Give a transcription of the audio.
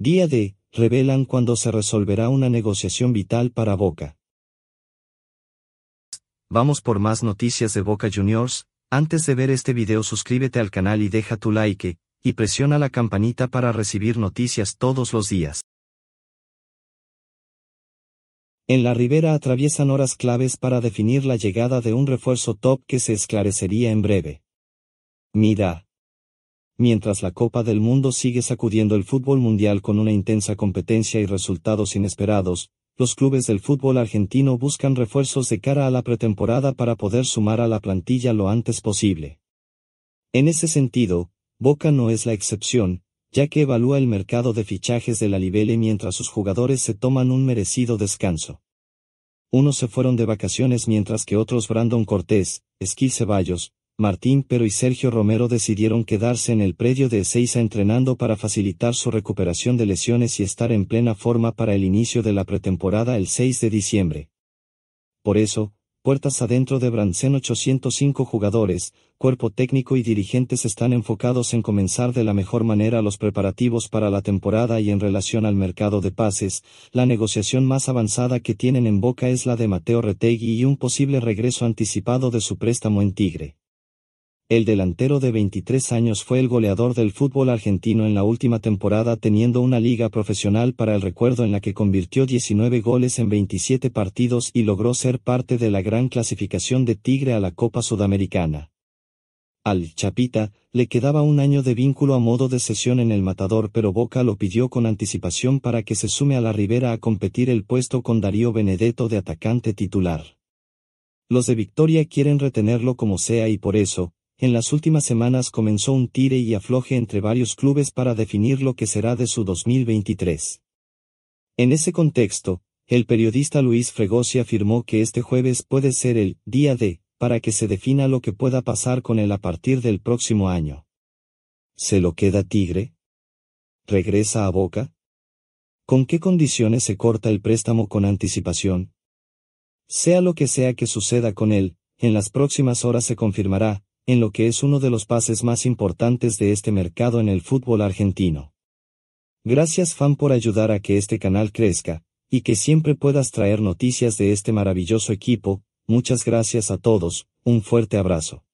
Día de, revelan cuándo se resolverá una negociación vital para Boca. Vamos por más noticias de Boca Juniors, antes de ver este video suscríbete al canal y deja tu like, y presiona la campanita para recibir noticias todos los días. En la ribera atraviesan horas claves para definir la llegada de un refuerzo top que se esclarecería en breve. Mira mientras la Copa del Mundo sigue sacudiendo el fútbol mundial con una intensa competencia y resultados inesperados, los clubes del fútbol argentino buscan refuerzos de cara a la pretemporada para poder sumar a la plantilla lo antes posible. En ese sentido, Boca no es la excepción, ya que evalúa el mercado de fichajes de la Libele mientras sus jugadores se toman un merecido descanso. Unos se fueron de vacaciones mientras que otros Brandon Cortés, Esquil Ceballos, Martín Pero y Sergio Romero decidieron quedarse en el predio de Ezeiza entrenando para facilitar su recuperación de lesiones y estar en plena forma para el inicio de la pretemporada el 6 de diciembre. Por eso, puertas adentro de Bransen 805 jugadores, cuerpo técnico y dirigentes están enfocados en comenzar de la mejor manera los preparativos para la temporada y en relación al mercado de pases, la negociación más avanzada que tienen en boca es la de Mateo Retegui y un posible regreso anticipado de su préstamo en Tigre. El delantero de 23 años fue el goleador del fútbol argentino en la última temporada teniendo una liga profesional para el recuerdo en la que convirtió 19 goles en 27 partidos y logró ser parte de la gran clasificación de Tigre a la Copa Sudamericana. Al Chapita le quedaba un año de vínculo a modo de sesión en el Matador pero Boca lo pidió con anticipación para que se sume a la Ribera a competir el puesto con Darío Benedetto de atacante titular. Los de Victoria quieren retenerlo como sea y por eso, en las últimas semanas comenzó un tire y afloje entre varios clubes para definir lo que será de su 2023. En ese contexto, el periodista Luis Fregosi afirmó que este jueves puede ser el día de, para que se defina lo que pueda pasar con él a partir del próximo año. ¿Se lo queda Tigre? ¿Regresa a Boca? ¿Con qué condiciones se corta el préstamo con anticipación? Sea lo que sea que suceda con él, en las próximas horas se confirmará, en lo que es uno de los pases más importantes de este mercado en el fútbol argentino. Gracias fan por ayudar a que este canal crezca, y que siempre puedas traer noticias de este maravilloso equipo, muchas gracias a todos, un fuerte abrazo.